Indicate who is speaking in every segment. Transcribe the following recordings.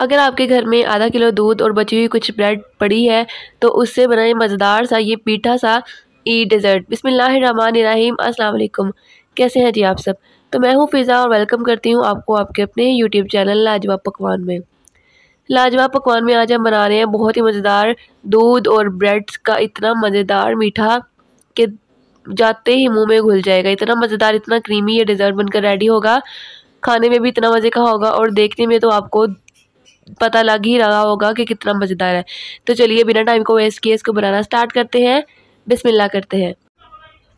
Speaker 1: अगर आपके घर में आधा किलो दूध और बची हुई कुछ ब्रेड पड़ी है तो उससे बनाए मज़ेदार सा ये पीठा सा ई डिज़र्ट बिसमीम अलकुम कैसे हैं जी आप सब तो मैं हूँ फ़िज़ा और वेलकम करती हूँ आपको आपके अपने यूट्यूब चैनल लाजवाब पकवान में लाजवाब पकवान में आज हम बना रहे हैं बहुत ही मज़ेदार दूध और ब्रेड्स का इतना मज़ेदार मीठा कि जाते ही मुंह में घुल जाएगा इतना मज़ेदार इतना क्रीमी ये डिज़र्ट बनकर रेडी होगा खाने में भी इतना मज़े का होगा और देखने में तो आपको पता लग ही रहा होगा कि कितना मज़ेदार है तो चलिए बिना टाइम को वेस्ट किए इसको बनाना स्टार्ट करते हैं बिस्मिल्लाह करते हैं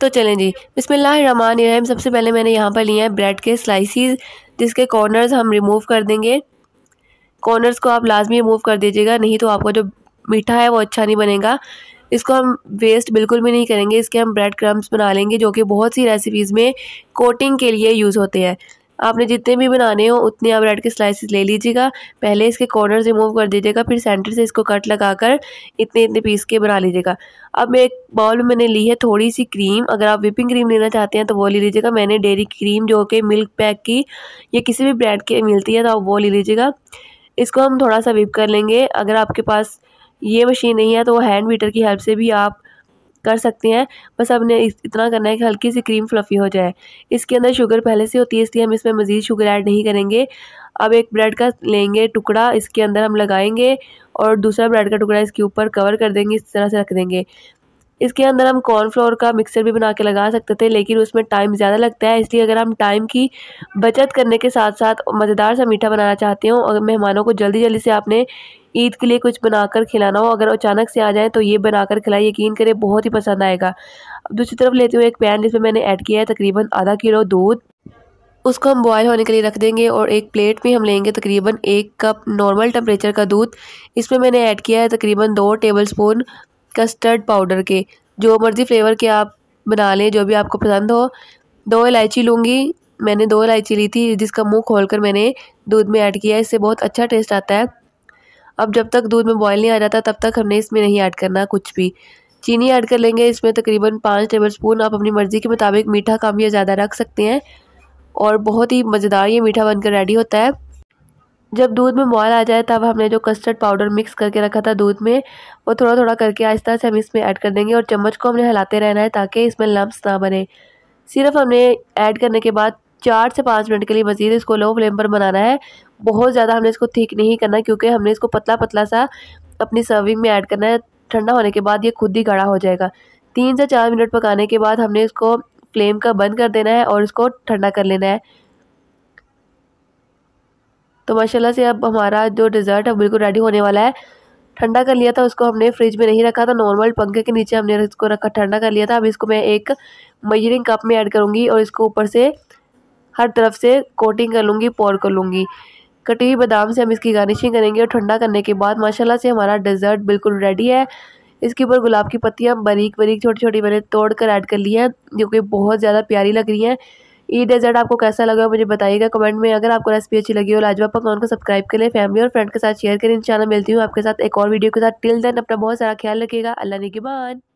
Speaker 1: तो चलें जी बिसमीम सबसे पहले मैंने यहाँ पर लिए हैं ब्रेड के स्लाइसिस जिसके कॉर्नर्स हम रिमूव कर देंगे कॉर्नर्स को आप लाजमी रिमूव कर दीजिएगा नहीं तो आपका जो मीठा है वो अच्छा नहीं बनेगा इसको हम वेस्ट बिल्कुल भी नहीं करेंगे इसके हम ब्रेड क्रम्स बना लेंगे जो कि बहुत सी रेसिपीज़ में कोटिंग के लिए यूज़ होते हैं आपने जितने भी बनाने हो उतने आप ब्रेड के स्लाइसिस ले लीजिएगा पहले इसके कॉर्नर रिमूव कर दीजिएगा फिर सेंटर से इसको कट लगाकर इतने इतने पीस के बना लीजिएगा अब एक बाउल मैंने ली है थोड़ी सी क्रीम अगर आप विपिंग क्रीम लेना चाहते हैं तो वो ले लीजिएगा मैंने डेयरी क्रीम जो कि मिल्क पैक की या किसी भी ब्रेड की मिलती है तो आप वो ले लीजिएगा इसको हम थोड़ा सा विप कर लेंगे अगर आपके पास ये मशीन नहीं है तो हैंड बीटर की हेल्प से भी आप कर सकते हैं बस हमने इतना करना है कि हल्की सी क्रीम फ्लफ़ी हो जाए इसके अंदर शुगर पहले से होती है इसलिए हम इसमें मज़ीद शुगर ऐड नहीं करेंगे अब एक ब्रेड का लेंगे टुकड़ा इसके अंदर हम लगाएंगे और दूसरा ब्रेड का टुकड़ा इसके ऊपर कवर कर देंगे इस तरह से रख देंगे इसके अंदर हम कॉर्नफ्लोर का मिक्सर भी बना के लगा सकते थे लेकिन उसमें टाइम ज़्यादा लगता है इसलिए अगर हम टाइम की बचत करने के साथ साथ मज़ेदार सा मीठा बनाना चाहते हो अगर मेहमानों को जल्दी जल्दी से आपने ईद के लिए कुछ बनाकर खिलाना हो अगर अचानक से आ जाए तो ये बनाकर खिलाए यकीन करें बहुत ही पसंद आएगा अब दूसरी तरफ लेते हुए एक पैन जिसमें मैंने ऐड किया है तकरीबन आधा किलो दूध उसको हम बॉयल होने के लिए रख देंगे और एक प्लेट में हम लेंगे तकरीबन एक कप नॉर्मल टेम्परेचर का दूध इसमें मैंने ऐड किया है तकरीबन दो स्पून कस्टर्ड पाउडर के जो मर्ज़ी फ्लेवर के आप बना लें जो भी आपको पसंद हो दो इलायची लूँगी मैंने दो इलायची ली थी जिसका मुंह खोलकर मैंने दूध में ऐड किया इससे बहुत अच्छा टेस्ट आता है अब जब तक दूध में बॉयल नहीं आ जाता तब तक हमने इसमें नहीं ऐड करना कुछ भी चीनी ऐड कर लेंगे इसमें तकरीबन पाँच टेबल स्पून आप अपनी मर्ज़ी के मुताबिक मीठा कम या ज़्यादा रख सकते हैं और बहुत ही मज़ेदार ये मीठा बनकर रेडी होता है जब दूध में बॉयल आ जाए तब हमने जो कस्टर्ड पाउडर मिक्स करके रखा था दूध में वो थोड़ा थोड़ा करके आहिस्ता से हम इसमें ऐड कर देंगे और चम्मच को हमने हिलाते रहना है ताकि इसमें लम्ब ना बने सिर्फ हमने ऐड करने के बाद चार से पाँच मिनट के लिए मज़ीद इसको लो फ्लेम पर बनाना है बहुत ज़्यादा हमने इसको ठीक नहीं करना क्योंकि हमने इसको पतला पतला सा अपनी सर्विंग में ऐड करना है ठंडा होने के बाद ये खुद ही गाढ़ा हो जाएगा तीन से चार मिनट पकाने के बाद हमने इसको फ्लेम का बंद कर देना है और इसको ठंडा कर लेना है तो माशाल्लाह से अब हमारा जो डिज़र्ट है बिल्कुल रेडी होने वाला है ठंडा कर लिया था उसको हमने फ्रिज में नहीं रखा था नॉर्मल पंखे के नीचे हमने इसको रखा ठंडा कर लिया था अब इसको मैं एक मयरिंग कप में ऐड करूँगी और इसको ऊपर से हर तरफ से कोटिंग कर लूँगी पोर कर लूँगी कटी हुई बादाम से हम इसकी गार्निशिंग करेंगे और ठंडा करने के बाद माशाल्लाह से हमारा डेजर्ट बिल्कुल रेडी है इसके ऊपर गुलाब की पत्तियाँ बारीक बारीक छोटी छोटी मैंने तोड़ कर ऐड कर ली हैं जो कि बहुत ज़्यादा प्यारी लग रही हैं ये डेजर्ट आपको कैसा लगा मुझे बताइएगा कमेंट में अगर आपको रेसिपी अच्छी लगी हो लाजवाब पकवान को सब्सक्राइब करें फैमिली और फ्रेंड के साथ शेयर करें इंशाल्लाह मिलती हूँ आपके साथ एक और वीडियो के साथ टिल देन अपना बहुत सारा ख्याल रखिएगा अल्लाह ने